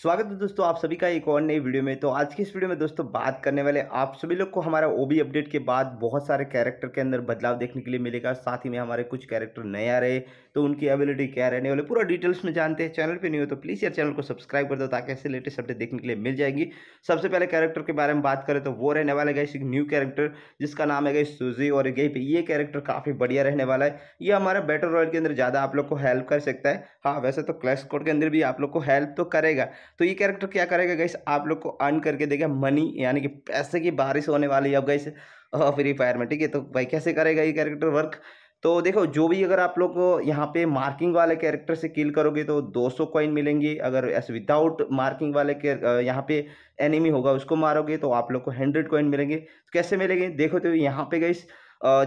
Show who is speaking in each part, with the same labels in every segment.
Speaker 1: स्वागत है दोस्तों आप सभी का एक और नई वीडियो में तो आज की इस वीडियो में दोस्तों बात करने वाले आप सभी लोग को हमारा ओबी अपडेट के बाद बहुत सारे कैरेक्टर के अंदर बदलाव देखने के लिए मिलेगा साथ ही में हमारे कुछ कैरेक्टर नए आ रहे तो उनकी एबिलिटी क्या रहने वाले पूरा डिटेल्स में जानते हैं चैनल पर नहीं हो तो प्लीज़ यार चैनल को सब्सक्राइब कर दो ताकि ऐसे लेटेस्ट अपडेट देखने के लिए मिल जाएगी सबसे पहले कैरेक्टर के बारे में बात करें तो वो रहने वाला है एक न्यू कैरेक्टर जिसका नाम है गई सुजी और गई पे ये कैरेक्टर काफ़ी बढ़िया रहने वाला है ये हमारा बैटर रॉयल के अंदर ज़्यादा आप लोग को हेल्प कर सकता है हाँ वैसे तो क्लैश कोड के अंदर भी आप लोग को हेल्प तो करेगा तो ये कैरेक्टर क्या करेगा गैस आप लोग को अर्न करके देगा मनी यानी कि पैसे की बारिश होने वाली है अब गैस फ्री फायर में ठीक है तो भाई कैसे करेगा ये कैरेक्टर वर्क तो देखो जो भी अगर आप लोग यहाँ पे मार्किंग वाले कैरेक्टर से किल करोगे तो 200 कॉइन मिलेंगे अगर ऐसे विदाउट मार्किंग वाले के यहाँ पे एनिमी होगा उसको मारोगे तो आप लोग को 100 कॉइन मिलेंगे तो कैसे मिलेंगे देखो तो यहाँ पे गई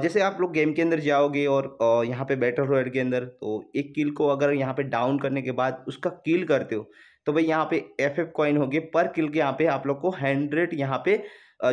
Speaker 1: जैसे आप लोग गेम के अंदर जाओगे और यहाँ पे बैटर रॉयल के अंदर तो एक किल को अगर यहाँ पे डाउन करने के बाद उसका किल करते हो तो भाई यहाँ पे एफ एफ कॉइन होगी पर किल के यहाँ पे आप लोग को हंड्रेड यहाँ पे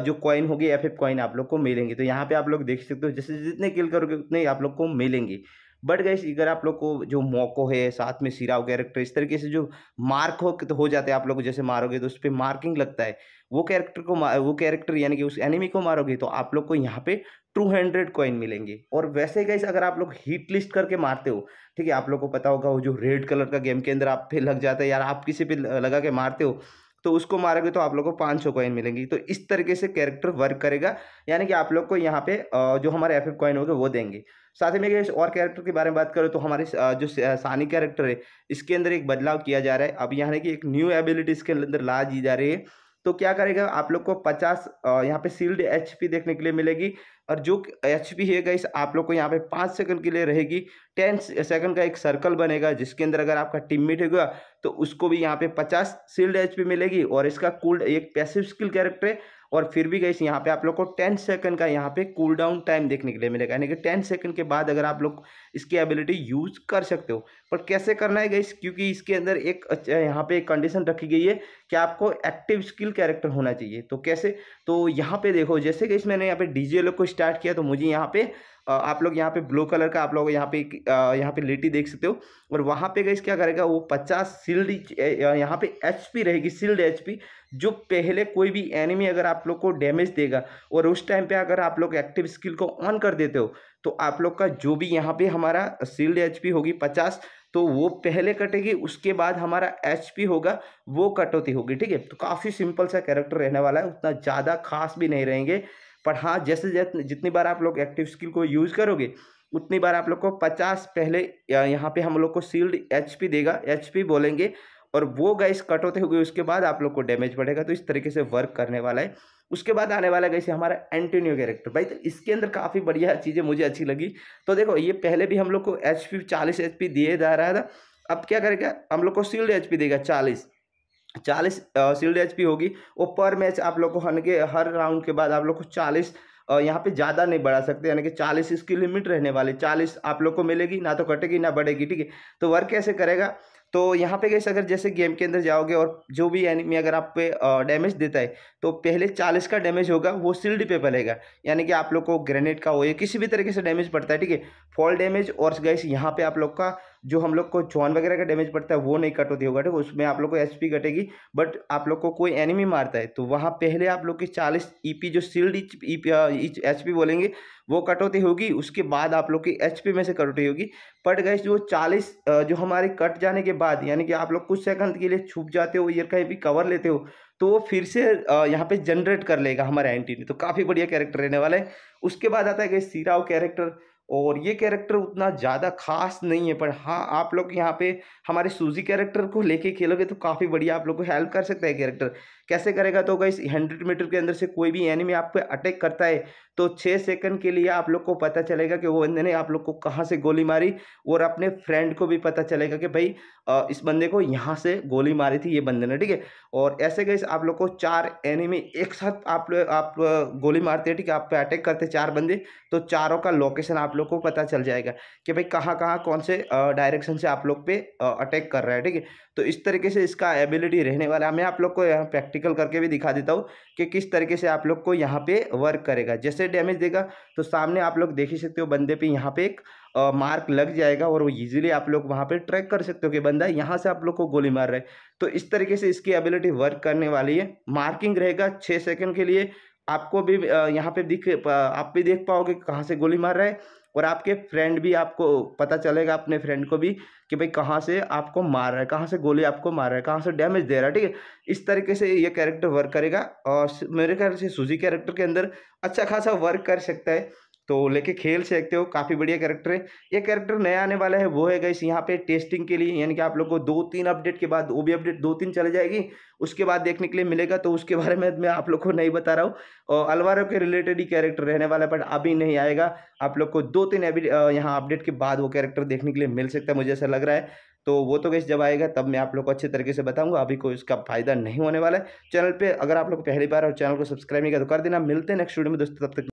Speaker 1: जो कॉइन होगी एफ एफ कॉइन आप लोग को मिलेंगे तो यहाँ पे आप लोग देख सकते हो जैसे जितने किल करोगे उतने आप लोग को मिलेंगे बट गैस अगर आप लोग को जो मौको है साथ में सिरा कैरेक्टर इस तरीके से जो मार्क हो तो हो जाते हैं आप लोग जैसे मारोगे तो उस पर मार्किंग लगता है वो कैरेक्टर को वो कैरेक्टर यानी कि उस एनिमी को मारोगे तो आप लोग को यहाँ पे टू हंड्रेड कॉइन मिलेंगे और वैसे गैस अगर आप लोग हीट लिस्ट करके मारते हो ठीक है आप लोग को पता होगा वो जो रेड कलर का गेम के अंदर आप फिर लग जाता है यार आप किसी पर लगा के मारते हो तो उसको मारोगे तो आप लोग को पाँच सौ कॉइन मिलेंगी तो इस तरीके से कैरेक्टर वर्क करेगा यानी कि आप लोग को यहाँ पे जो हमारे एफ एफ कॉइन होगा वो देंगे साथ ही में और कैरेक्टर के बारे में बात करें तो हमारे जो सानी कैरेक्टर है इसके अंदर एक बदलाव किया जा रहा है अब यहाँ की एक न्यू एबिलिटी इसके अंदर ला दी जा रही है तो क्या करेगा आप लोग को पचास यहाँ पे सील्ड एच देखने के लिए मिलेगी और जो एच पी है गई आप लोग को यहाँ पे पाँच सेकंड के लिए रहेगी टेन सेकंड का एक सर्कल बनेगा जिसके अंदर अगर आपका टीममेट होगा तो उसको भी यहाँ पे पचास सील्ड पी मिलेगी और इसका कूल एक पैसिव स्किल कैरेक्टर है और फिर भी गई यहाँ पे आप लोग को टेन सेकंड का यहाँ पे कूल डाउन टाइम देखने के लिए मिलेगा यानी कि टेन सेकंड के बाद अगर आप लोग इसकी एबिलिटी यूज कर सकते हो पर कैसे करना है गई क्योंकि इसके अंदर एक यहाँ पे एक कंडीशन रखी गई है कि आपको एक्टिव स्किल कैरेक्टर होना चाहिए तो कैसे तो यहाँ पे देखो जैसे कि मैंने यहाँ पे डीजे लोग को स्टार्ट किया तो मुझे यहाँ पे आप लोग यहाँ पे ब्लू कलर का आप लोग यहाँ पे यहाँ पे लिटी देख सकते हो और वहाँ पे गई क्या करेगा वो पचास सील्ड यहाँ पे एचपी रहेगी सील्ड एचपी जो पहले कोई भी एनिमी अगर आप लोग को डैमेज देगा और उस टाइम पे अगर आप लोग एक्टिव स्किल को ऑन कर देते हो तो आप लोग का जो भी यहाँ पे हमारा सील्ड एच होगी पचास तो वो पहले कटेगी उसके बाद हमारा एच होगा वो कटौती होगी ठीक है तो काफ़ी सिंपल सा कैरेक्टर रहने वाला है उतना ज़्यादा खास भी नहीं रहेंगे पर हाँ जैसे जैसे जितनी बार आप लोग एक्टिव स्किल को यूज़ करोगे उतनी बार आप लोग को पचास पहले यहाँ पे हम लोग को सील्ड एच देगा एच बोलेंगे और वो गैस कट होते हुए उसके बाद आप लोग को डैमेज पड़ेगा तो इस तरीके से वर्क करने वाला है उसके बाद आने वाला गैस है हमारा एंटोनियो कैरेक्टर भाई तो इसके अंदर काफ़ी बढ़िया चीज़ें मुझे अच्छी लगी तो देखो ये पहले भी हम लोग को एच पी चालीस एच पी दिए जा रहा था अब क्या करेगा हम लोग को सील्ड एच पी देगा चालीस चालीस शील्ड एच होगी वो पर मैच आप लोग को हन के हर राउंड के बाद आप लोग को चालीस यहाँ पे ज़्यादा नहीं बढ़ा सकते यानी कि चालीस इसकी लिमिट रहने वाली चालीस आप लोग को मिलेगी ना तो कटेगी ना बढ़ेगी ठीक है तो वर्क कैसे करेगा तो यहाँ पे गैस अगर जैसे गेम के अंदर जाओगे और जो भी एनिमी अगर आप पे डैमेज देता है तो पहले चालीस का डैमेज होगा वो सील्ड पे पलेगा यानी कि आप लोग को ग्रेनेड का हो या किसी भी तरीके से डैमेज पड़ता है ठीक है फॉल डैमेज और गैस यहाँ पर आप लोग का जो हम लोग को जॉन वगैरह का डैमेज पड़ता है वो नहीं कट होती होगा ठीक उसमें आप लोग को एच कटेगी बट आप लोग को कोई एनिमी मारता है तो वहाँ पहले आप लोग की चालीस ई e जो सील्ड एच पी बोलेंगे वो कटौती होगी उसके बाद आप लोग की एच में से कटौती होगी बट गए जो चालीस जो हमारे कट जाने के बाद यानी कि आप लोग कुछ सेकंड के लिए छुप जाते हो या कहीं भी कवर लेते हो तो वो फिर से यहाँ पे जनरेट कर लेगा हमारा एंटी ने तो काफ़ी बढ़िया कैरेक्टर रहने वाला है उसके बाद आता है गैस सीराव कैरेक्टर और ये कैरेक्टर उतना ज़्यादा खास नहीं है पर हाँ आप लोग यहाँ पे हमारे सूजी कैरेक्टर को लेके खेलोगे तो काफ़ी बढ़िया आप लोग को हेल्प कर सकता है कैरेक्टर कैसे करेगा तो इस हंड्रेड मीटर के अंदर से कोई भी एनिमी आप पे अटैक करता है तो छः सेकंड के लिए आप लोग को पता चलेगा कि वो बंदे ने आप लोग को कहाँ से गोली मारी और अपने फ्रेंड को भी पता चलेगा कि भाई इस बंदे को यहाँ से गोली मारी थी ये बंदे ने ठीक है और ऐसे गई आप लोग को चार एनिमी एक साथ आप लोग आप गोली मारते हैं ठीक है आप पे अटैक करते चार बंदे तो चारों का लोकेशन आप लोग को पता चल जाएगा कि भाई कहाँ कहाँ कौन से डायरेक्शन से आप लोग पे अटैक कर रहा है ठीक है तो इस तरीके से इसका एबिलिटी रहने वाला है मैं आप लोग को यहाँ प्रैक्टिकल करके भी दिखा देता हूँ कि किस तरीके से आप लोग को यहाँ पे वर्क करेगा जैसे डैमेज देगा तो सामने आप लोग देख ही सकते हो बंदे पे यहाँ पे एक मार्क लग जाएगा और वो ईजिली आप लोग वहाँ पे ट्रैक कर सकते हो कि बंदा यहाँ से आप लोग को गोली मार रहा है तो इस तरीके से इसकी एबिलिटी वर्क करने वाली है मार्किंग रहेगा छः सेकेंड के लिए आपको भी यहाँ पे दिख आप भी देख पाओगे कहाँ से गोली मार रहा है और आपके फ्रेंड भी आपको पता चलेगा अपने फ्रेंड को भी कि भाई कहाँ से आपको मार रहा है कहाँ से गोली आपको मार रहा है कहाँ से डैमेज दे रहा है ठीक है इस तरीके से ये कैरेक्टर वर्क करेगा और मेरे ख्याल से सूजी कैरेक्टर के अंदर अच्छा खासा वर्क कर सकता है तो लेके खेल सकते हो काफ़ी बढ़िया कैरेक्टर है ये कैरेक्टर नया आने वाला है वो है गई यहाँ पे टेस्टिंग के लिए यानी कि आप लोग को दो तीन अपडेट के बाद वो भी अपडेट दो तीन चले जाएगी उसके बाद देखने के लिए मिलेगा तो उसके बारे में मैं आप लोग को नहीं बता रहा हूँ और अलवारों के रिलेटेड ही कैरेक्टर रहने वाला है बट अभी नहीं आएगा आप लोग को दो तीन अभी यहाँ अपडेट के बाद वो कैरेक्टर देखने के लिए मिल सकता है मुझे ऐसा लग रहा है तो वो तो गैस जब आएगा तब मैं आप लोग को अच्छे तरीके से बताऊंगा अभी कोई इसका फायदा नहीं होने वाला है चैनल पे अगर आप लोग पहली बार और चैनल को सब्सक्राइब नहीं किया तो कर देना मिलते हैं नेक्स्ट वीडियो में दोस्तों तब तक